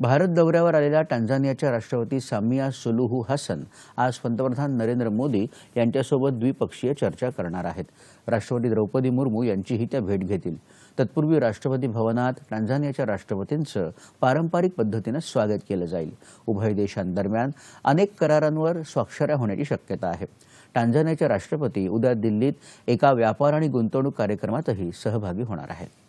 भारत दौऱ्यावर आलेल्या टांझानियाच्या राष्ट्रपती सामिया सुलुहू हसन आज पंतप्रधान नरेंद्र मोदी यांच्यासोबत द्विपक्षीय चर्चा करणार आहेत राष्ट्रपती द्रौपदी मुर्मू यांचीही त्या भेट घेतील तत्पूर्वी राष्ट्रपती भवनात टांझानियाच्या राष्ट्रपतींचं पारंपरिक पद्धतीनं स्वागत केलं जाईल उभय देशांदरम्यान अनेक करारांवर स्वाक्षऱ्या होण्याची शक्यता आहे टांझानियाचे राष्ट्रपती उद्या दिल्लीत एका व्यापार आणि गुंतवणूक कार्यक्रमातही सहभागी होणार आहेत